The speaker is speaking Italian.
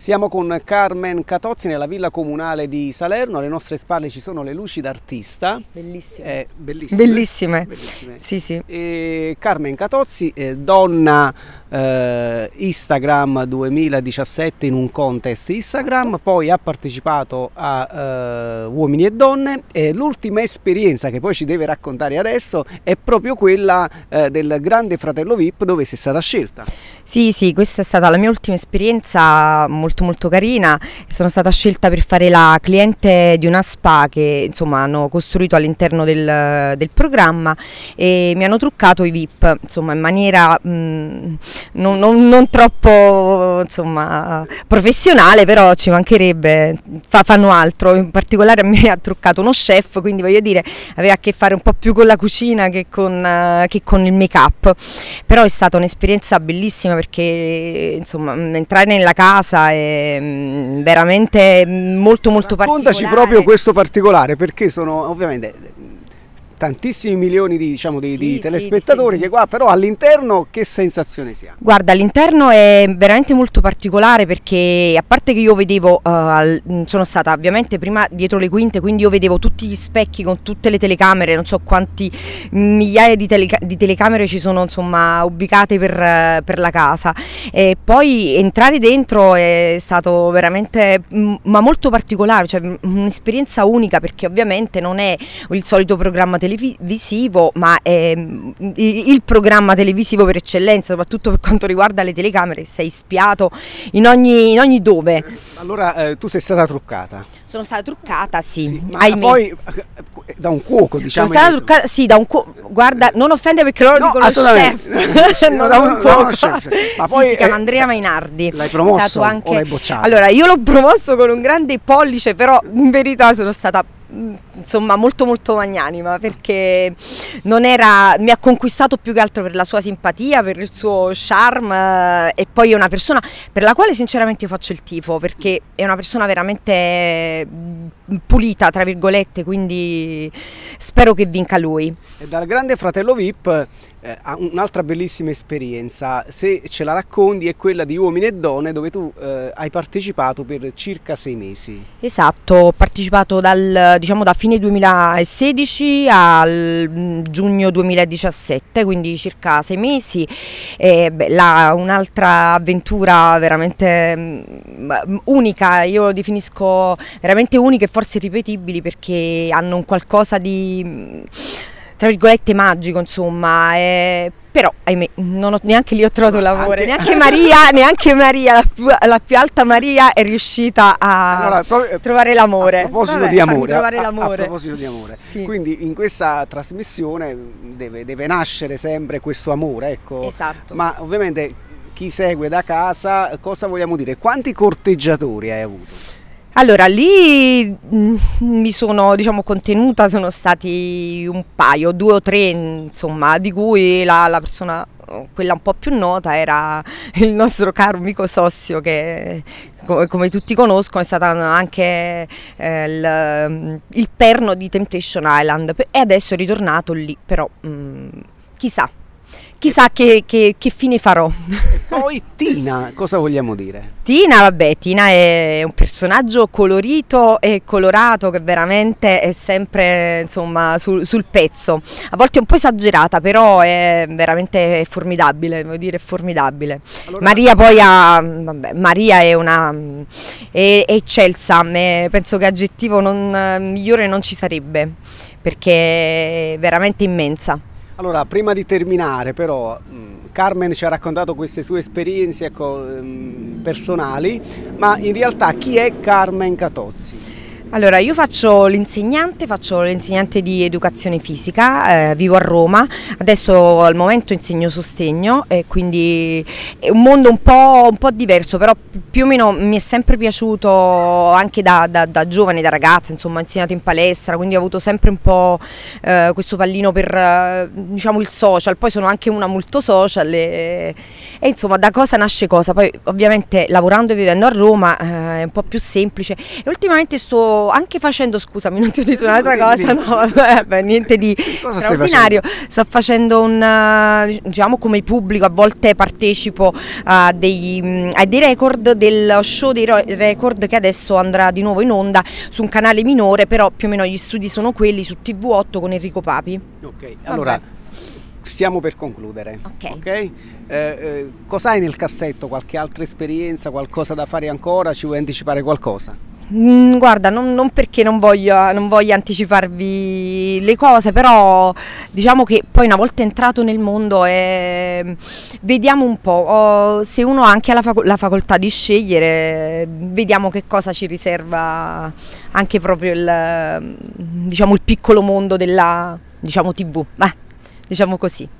Siamo con Carmen Catozzi nella villa comunale di Salerno, alle nostre spalle ci sono le luci d'artista. Bellissime. Eh, bellissime. bellissime. bellissime. Sì, sì. E Carmen Catozzi, eh, donna eh, Instagram 2017 in un contest Instagram, poi ha partecipato a eh, Uomini e Donne e l'ultima esperienza che poi ci deve raccontare adesso è proprio quella eh, del Grande Fratello VIP dove sei stata scelta. Sì, sì, questa è stata la mia ultima esperienza molto molto carina, sono stata scelta per fare la cliente di una spa che insomma hanno costruito all'interno del, del, programma e mi hanno truccato i VIP, insomma in maniera... Mh, mm, non, non, non troppo insomma, professionale, però ci mancherebbe, Fa, fanno altro, in particolare a me ha truccato uno chef, quindi voglio dire aveva a che fare un po' più con la cucina che con, che con il make up, però è stata un'esperienza bellissima perché insomma, mm, entrare nella casa è mm, veramente molto molto Raccontaci particolare. Raccontaci proprio questo particolare perché sono ovviamente tantissimi milioni di, diciamo, di, sì, di telespettatori sì, che qua, però all'interno che sensazione si ha? Guarda, all'interno è veramente molto particolare perché a parte che io vedevo, uh, sono stata ovviamente prima dietro le quinte, quindi io vedevo tutti gli specchi con tutte le telecamere, non so quanti migliaia di, teleca di telecamere ci sono insomma ubicate per, per, la casa e poi entrare dentro è stato veramente, ma molto particolare, cioè un'esperienza unica perché ovviamente non è il solito programma televisivo televisivo, ma è ehm, il programma televisivo per eccellenza, soprattutto per quanto riguarda le telecamere, sei spiato in ogni, in ogni dove. Allora eh, tu sei stata truccata? Sono stata truccata, sì. sì ma ahimè. poi eh, da un cuoco, diciamo. Sono stata truccata, sì, da un cuoco. Guarda, eh. non offende perché loro no, dicono chef. no, da un cuoco. No, Ma poi sì, si chiama Andrea Mainardi. L'hai promosso anche... o l'hai bocciato? Allora, io l'ho promosso con un grande pollice, però in verità sono stata Mm, insomma molto molto magnanima perché era, mi ha conquistato più che altro per la sua simpatia, per il suo charme eh, e poi è una persona per la quale sinceramente io faccio il tifo perché è una persona veramente mm, pulita tra virgolette quindi spero che vinca lui. E dal grande fratello VIP eh, un'altra bellissima esperienza, se ce la racconti, è quella di Uomini e Donne dove tu eh, hai partecipato per circa sei mesi. Esatto, ho partecipato dal, diciamo, da fine 2016 al mm, giugno 2017, quindi circa sei mesi. un'altra avventura veramente mh, mm, unica, io lo definisco veramente unica e forse ripetibili perché hanno un qualcosa di mm, tra virgolette magico insomma eh, però ahimè non ho, neanche lì ho trovato no, lavoro anche... neanche Maria neanche Maria la più, la più, alta Maria è riuscita a allora, eh, trovare l'amore a proposito Vabbè, di amore, a, l'amore. A, proposito di amore sì. quindi in questa trasmissione deve, deve nascere sempre questo amore ecco esatto ma ovviamente chi segue da casa cosa vogliamo dire quanti corteggiatori hai avuto? Allora, lì mm, mi sono diciamo, contenuta, sono stati un paio, due o tre, insomma, di cui la, la persona, quella un po' più nota, era il nostro caro amico Sossio, che come, come tutti conoscono è stato anche eh, il, mm, il, perno di Temptation Island e adesso è ritornato lì, però mh, mm, chissà chissà che, che, che fine farò. E poi Tina, cosa vogliamo dire? Tina, vabbè, Tina è un personaggio colorito e colorato che veramente è sempre insomma, sul, sul, pezzo. A volte è un po' esagerata, però è veramente formidabile, devo dire, è formidabile. Allora, Maria poi ha, vabbè, Maria è una è, è eccelsa, penso che aggettivo non, migliore non ci sarebbe, perché è veramente immensa. Allora, prima di terminare però, mm, Carmen ci ha raccontato queste sue esperienze ecco, mm, personali, ma in realtà chi è Carmen Catozzi? Allora, io faccio l'insegnante, faccio l'insegnante di educazione fisica, eh, vivo a Roma, adesso al momento insegno sostegno, eh, quindi è un mondo un po', un po', diverso, però più o meno mi è sempre piaciuto anche da, da, da giovane, da ragazza, insomma ho insegnato in palestra, quindi ho avuto sempre un po' eh, questo pallino per eh, diciamo, il social, poi sono anche una molto social e, e, insomma da cosa nasce cosa, poi ovviamente lavorando e vivendo a Roma eh, è un po' più semplice e ultimamente sto anche facendo, scusami, non ti ho detto un'altra cosa, no, vabbè, niente di cosa straordinario. Sto facendo un, eh, diciamo come pubblico, a volte partecipo a dei, mm, a dei record del show dei record che adesso andrà di nuovo in onda su un canale minore, però più o meno gli studi sono quelli su TV8 con Enrico Papi. Ok, allora stiamo per concludere. Ok. okay? Eh, eh, cos'hai nel cassetto? Qualche altra esperienza? Qualcosa da fare ancora? Ci vuoi anticipare qualcosa? Mm, guarda, non, non perché non voglio, non voglio, anticiparvi le cose, però diciamo che poi una volta entrato nel mondo eh, vediamo un po' oh, se uno ha anche la, fac la, facoltà di scegliere, vediamo che cosa ci riserva anche proprio il, diciamo, il piccolo mondo della diciamo, tv, Beh, diciamo così.